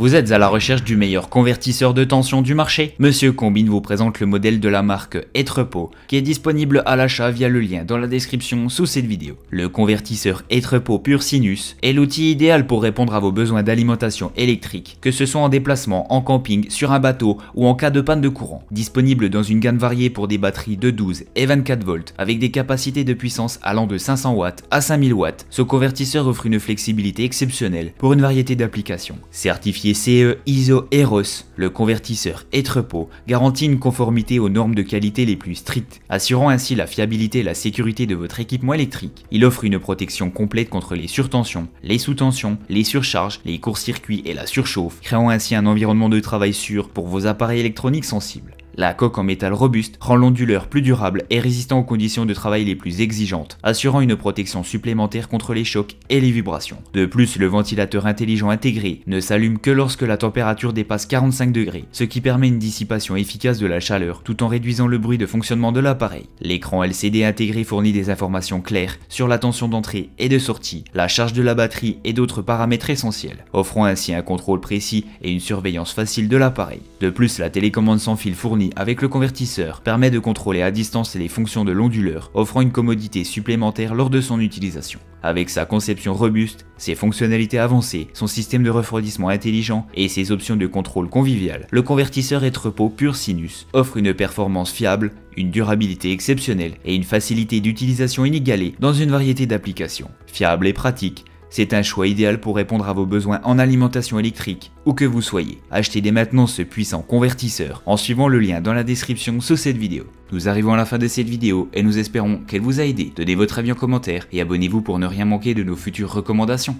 Vous êtes à la recherche du meilleur convertisseur de tension du marché Monsieur Combine vous présente le modèle de la marque Etrepo, qui est disponible à l'achat via le lien dans la description sous cette vidéo. Le convertisseur Etrepo Pure Sinus est l'outil idéal pour répondre à vos besoins d'alimentation électrique, que ce soit en déplacement, en camping, sur un bateau ou en cas de panne de courant. Disponible dans une gamme variée pour des batteries de 12 et 24 volts, avec des capacités de puissance allant de 500 watts à 5000 watts, ce convertisseur offre une flexibilité exceptionnelle pour une variété d'applications. Certifié CE ISO EROS, le convertisseur Etrepo, garantit une conformité aux normes de qualité les plus strictes, assurant ainsi la fiabilité et la sécurité de votre équipement électrique. Il offre une protection complète contre les surtensions, les sous-tensions, les surcharges, les courts-circuits et la surchauffe, créant ainsi un environnement de travail sûr pour vos appareils électroniques sensibles. La coque en métal robuste rend l'onduleur plus durable et résistant aux conditions de travail les plus exigeantes, assurant une protection supplémentaire contre les chocs et les vibrations. De plus, le ventilateur intelligent intégré ne s'allume que lorsque la température dépasse 45 degrés, ce qui permet une dissipation efficace de la chaleur tout en réduisant le bruit de fonctionnement de l'appareil. L'écran LCD intégré fournit des informations claires sur la tension d'entrée et de sortie, la charge de la batterie et d'autres paramètres essentiels, offrant ainsi un contrôle précis et une surveillance facile de l'appareil. De plus, la télécommande sans fil fournit avec le convertisseur permet de contrôler à distance les fonctions de l'onduleur, offrant une commodité supplémentaire lors de son utilisation. Avec sa conception robuste, ses fonctionnalités avancées, son système de refroidissement intelligent et ses options de contrôle convivial, le convertisseur repos Pur Sinus offre une performance fiable, une durabilité exceptionnelle et une facilité d'utilisation inégalée dans une variété d'applications. Fiable et pratique, c'est un choix idéal pour répondre à vos besoins en alimentation électrique, où que vous soyez. Achetez dès maintenant ce puissant convertisseur en suivant le lien dans la description sous cette vidéo. Nous arrivons à la fin de cette vidéo et nous espérons qu'elle vous a aidé. Donnez votre avis en commentaire et abonnez-vous pour ne rien manquer de nos futures recommandations.